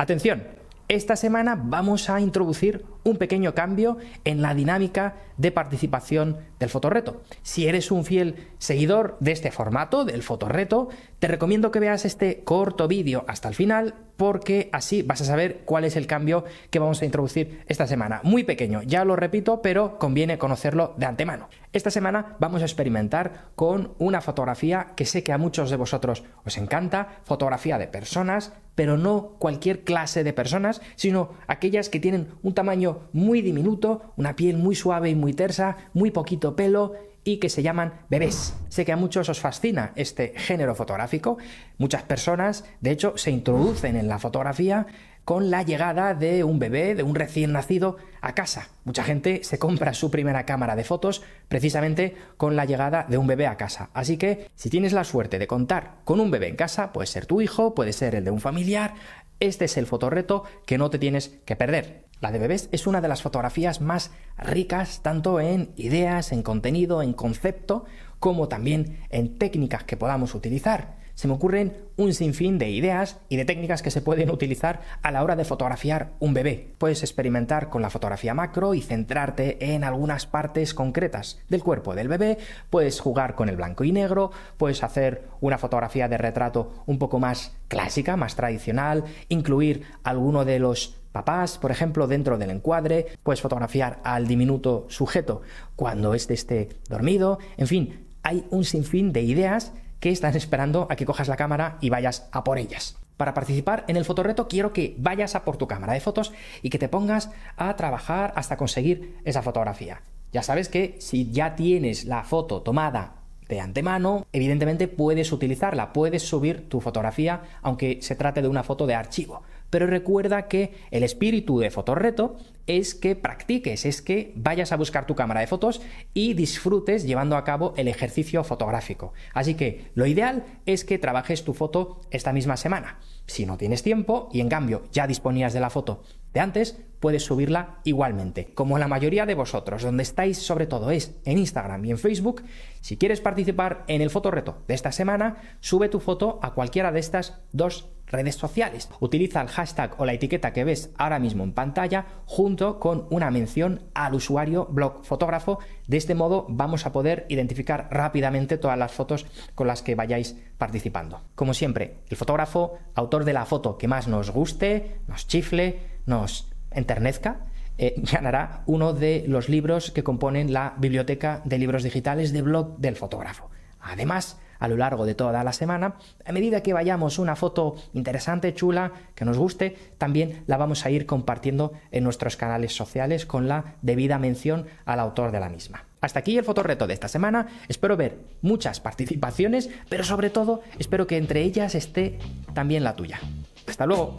Atención, esta semana vamos a introducir un pequeño cambio en la dinámica de participación del fotorreto. Si eres un fiel seguidor de este formato, del fotorreto, te recomiendo que veas este corto vídeo hasta el final porque así vas a saber cuál es el cambio que vamos a introducir esta semana. Muy pequeño, ya lo repito, pero conviene conocerlo de antemano. Esta semana vamos a experimentar con una fotografía que sé que a muchos de vosotros os encanta, fotografía de personas, pero no cualquier clase de personas, sino aquellas que tienen un tamaño muy diminuto, una piel muy suave y muy tersa, muy poquito pelo y que se llaman bebés. Sé que a muchos os fascina este género fotográfico. Muchas personas, de hecho, se introducen en la fotografía con la llegada de un bebé, de un recién nacido, a casa. Mucha gente se compra su primera cámara de fotos precisamente con la llegada de un bebé a casa. Así que si tienes la suerte de contar con un bebé en casa, puede ser tu hijo, puede ser el de un familiar, este es el fotorreto que no te tienes que perder. La de bebés es una de las fotografías más ricas tanto en ideas, en contenido, en concepto, como también en técnicas que podamos utilizar. Se me ocurren un sinfín de ideas y de técnicas que se pueden utilizar a la hora de fotografiar un bebé. Puedes experimentar con la fotografía macro y centrarte en algunas partes concretas del cuerpo del bebé, puedes jugar con el blanco y negro, puedes hacer una fotografía de retrato un poco más clásica, más tradicional, incluir alguno de los papás, por ejemplo, dentro del encuadre, puedes fotografiar al diminuto sujeto cuando éste esté dormido, en fin, hay un sinfín de ideas que están esperando a que cojas la cámara y vayas a por ellas. Para participar en el fotorreto quiero que vayas a por tu cámara de fotos y que te pongas a trabajar hasta conseguir esa fotografía. Ya sabes que si ya tienes la foto tomada de antemano, evidentemente puedes utilizarla, puedes subir tu fotografía aunque se trate de una foto de archivo. Pero recuerda que el espíritu de Fotorreto es que practiques, es que vayas a buscar tu cámara de fotos y disfrutes llevando a cabo el ejercicio fotográfico. Así que lo ideal es que trabajes tu foto esta misma semana. Si no tienes tiempo y en cambio ya disponías de la foto de antes, puedes subirla igualmente. Como la mayoría de vosotros, donde estáis sobre todo es en Instagram y en Facebook, si quieres participar en el fotoreto de esta semana, sube tu foto a cualquiera de estas dos redes sociales. Utiliza el hashtag o la etiqueta que ves ahora mismo en pantalla junto con una mención al usuario blog fotógrafo. De este modo vamos a poder identificar rápidamente todas las fotos con las que vayáis participando. Como siempre, el fotógrafo, autor de la foto que más nos guste, nos chifle, nos enternezca, eh, ganará uno de los libros que componen la biblioteca de libros digitales de blog del fotógrafo. Además, a lo largo de toda la semana. A medida que vayamos una foto interesante, chula, que nos guste, también la vamos a ir compartiendo en nuestros canales sociales con la debida mención al autor de la misma. Hasta aquí el fotorreto de esta semana. Espero ver muchas participaciones, pero sobre todo espero que entre ellas esté también la tuya. Hasta luego.